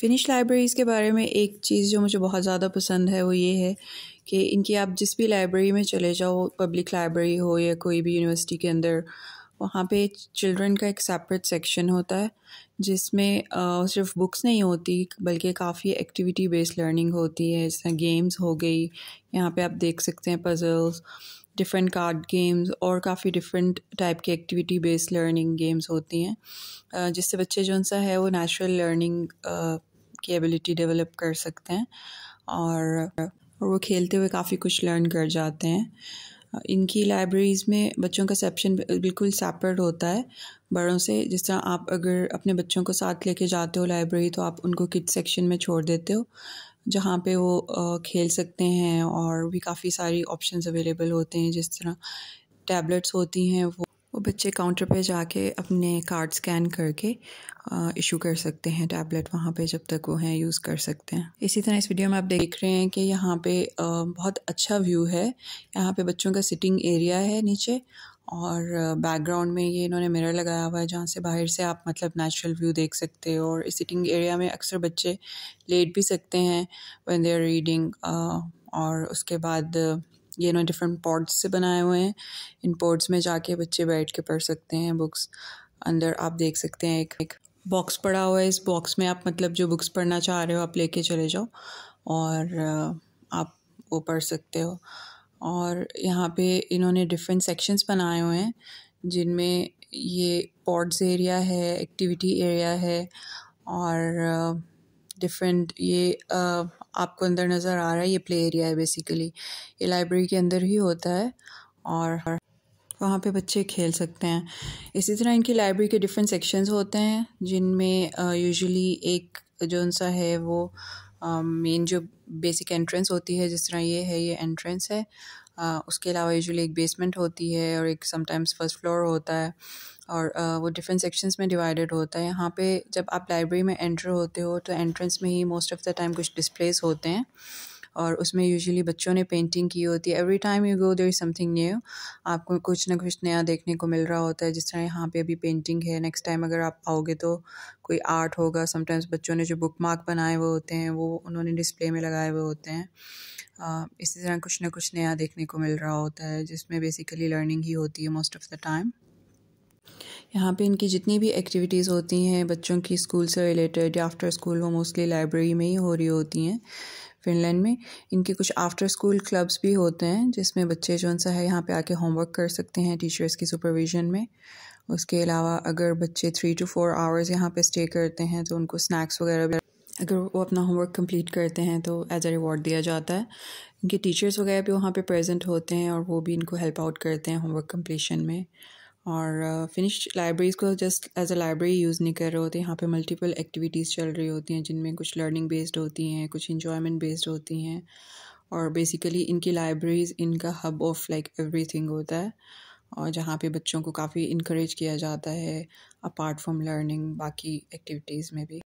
finish libraries के बारे में एक चीज़ जो मुझे बहुत ज़्यादा पसंद है वो ये है कि इनकी आप जिस भी लाइब्रेरी में चले जाओ पब्लिक लाइब्रेरी हो या कोई भी यूनिवर्सिटी के अंदर वहाँ पे चिल्ड्रन का एक सेपरेट सेक्शन होता है जिसमें सिर्फ बुक्स नहीं होती बल्कि काफ़ी एक्टिविटी बेस्ड लर्निंग होती है जैसे गेम्स हो गई यहाँ पे आप देख सकते हैं पजल्स डिफरेंट कार्ड गेम्स और काफ़ी डिफरेंट टाइप की एक्टिविटी बेस्ड लर्निंग गेम्स होती हैं जिससे बच्चे जो सा है वो नेचुरल लर्निंग की एबिलिटी डेवलप कर सकते हैं और वो खेलते हुए काफ़ी कुछ लर्न कर जाते हैं इनकी लाइब्रेरीज़ में बच्चों का सेप्शन बिल्कुल सेपरेट होता है बड़ों से जिस तरह आप अगर अपने बच्चों को साथ लेके जाते हो लाइब्रेरी तो आप उनको किड सेक्शन में छोड़ देते हो जहाँ पे वो खेल सकते हैं और भी काफ़ी सारी ऑप्शंस अवेलेबल होते हैं जिस तरह टैबलेट्स होती हैं वो बच्चे काउंटर पे जाके अपने कार्ड स्कैन करके इशू कर सकते हैं टैबलेट वहाँ पे जब तक वो हैं यूज़ कर सकते हैं इसी तरह इस वीडियो में आप देख रहे हैं कि यहाँ पे बहुत अच्छा व्यू है यहाँ पे बच्चों का सिटिंग एरिया है नीचे और बैकग्राउंड में ये इन्होंने मिरर लगाया हुआ है जहाँ से बाहर से आप मतलब नेचुरल व्यू देख सकते हो और इस सिटिंग एरिया में अक्सर बच्चे लेट भी सकते हैं वन दे आर रीडिंग और उसके बाद ये नो डिफरेंट पॉड्स से बनाए हुए हैं इन पॉड्स में जाके बच्चे बैठ के पढ़ सकते हैं बुक्स अंदर आप देख सकते हैं एक एक बॉक्स पड़ा हुआ है इस बॉक्स में आप मतलब जो बुक्स पढ़ना चाह रहे हो आप लेके चले जाओ और आप वो पढ़ सकते हो और यहाँ पे इन्होंने डिफरेंट सेक्शंस बनाए हुए हैं जिनमें ये पॉड्स एरिया है एक्टिविटी एरिया है और डिफरेंट ये आपको अंदर नज़र आ रहा है ये प्ले एरिया है बेसिकली ये लाइब्रेरी के अंदर ही होता है और वहाँ पे बच्चे खेल सकते हैं इसी तरह इनकी लाइब्रेरी के डिफरेंट सेक्शंस होते हैं जिनमें यूजुअली एक जो सा है वो मेन um, जो बेसिक एंट्रेंस होती है जिस तरह ये है ये एंट्रेंस है आ, uh, उसके अलावा यूजुअली एक बेसमेंट होती है और एक समटाइम्स फर्स्ट फ्लोर होता है और आ, uh, वो डिफरेंट सेक्शंस में डिवाइडेड होता है यहाँ पे जब आप लाइब्रेरी में एंटर होते हो तो एंट्रेंस में ही मोस्ट ऑफ़ द टाइम कुछ डिस्प्लेस होते हैं और उसमें यूजुअली बच्चों ने पेंटिंग की होती है every time you go there is something new आपको कुछ ना कुछ नया देखने को मिल रहा होता है जिस तरह यहाँ पे अभी पेंटिंग है नेक्स्ट टाइम अगर आप आओगे तो कोई आर्ट होगा समटाइम्स बच्चों ने जो बुक मार्क बनाए हुए होते हैं वो उन्होंने डिस्प्ले में लगाए हुए होते हैं इसी तरह कुछ ना कुछ नया देखने को मिल रहा होता है जिसमें बेसिकली लर्निंग ही होती है मोस्ट ऑफ़ द टाइम यहाँ पे इनकी जितनी भी एक्टिविटीज़ होती हैं बच्चों की स्कूल से रिलेटेड या आफ्टर स्कूल वो मोस्टली लाइब्रेरी में ही हो रही होती हैं फिनलैंड में इनके कुछ आफ्टर स्कूल क्लब्स भी होते हैं जिसमें बच्चे जो सा है यहाँ पे आके होमवर्क कर सकते हैं टीचर्स की सुपरविजन में उसके अलावा अगर बच्चे थ्री टू फोर आवर्स यहाँ पे स्टे करते हैं तो उनको स्नैक्स वगैरह अगर वो अपना होमवर्क कंप्लीट करते हैं तो एज अ रिवॉर्ड दिया जाता है इनके टीचर्स वगैरह भी वहाँ पे प्रेजेंट होते हैं और वो भी इनको हेल्प आउट करते हैं होमवर्क कम्प्लीशन में और फिनिश uh, लाइब्रेरीज़ को just as a library use नहीं कर रहे होते यहाँ पे मल्टीपल एक्टिविटीज़ चल रही होती हैं जिनमें कुछ लर्निंग बेस्ड होती हैं कुछ इन्जॉयमेंट बेस्ड होती हैं और बेसिकली इनकी लाइब्रेरीज़ इनका हब ऑफ लाइक एवरी होता है और जहाँ पे बच्चों को काफ़ी इनक्रेज किया जाता है अपार्ट फ्रॉम लर्निंग बाकी एक्टिविटीज़ में भी